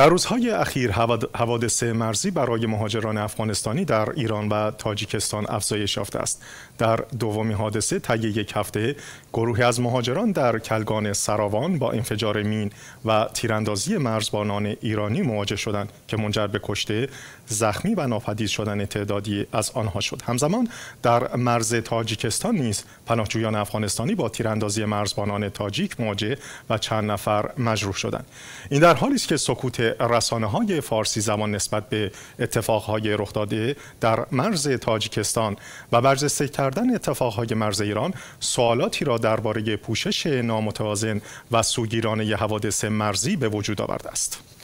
در روزهای اخیر حوادث مرزی برای مهاجران افغانستانی در ایران و تاجیکستان افزایش یافته است. در دومین حادثه طی یک هفته گروهی از مهاجران در کلگان سراوان با انفجار مین و تیراندازی مرزبانان ایرانی مواجه شدند که منجر به کشته، زخمی و ناپدید شدن تعدادی از آنها شد. همزمان در مرز تاجیکستان نیز پناهجویان افغانستانی با تیراندازی مرزبانان تاجیک مواجه و چند نفر مجروح شدند. این در حالی است که سکوت رسانه های فارسی زمان نسبت به اتفاقهای رخ داده در مرز تاجیکستان و برجسته کردن اتفاقهای مرز ایران سوالاتی را درباره پوشش نامتوازن و سوگیرانه حوادث مرزی به وجود آورده است.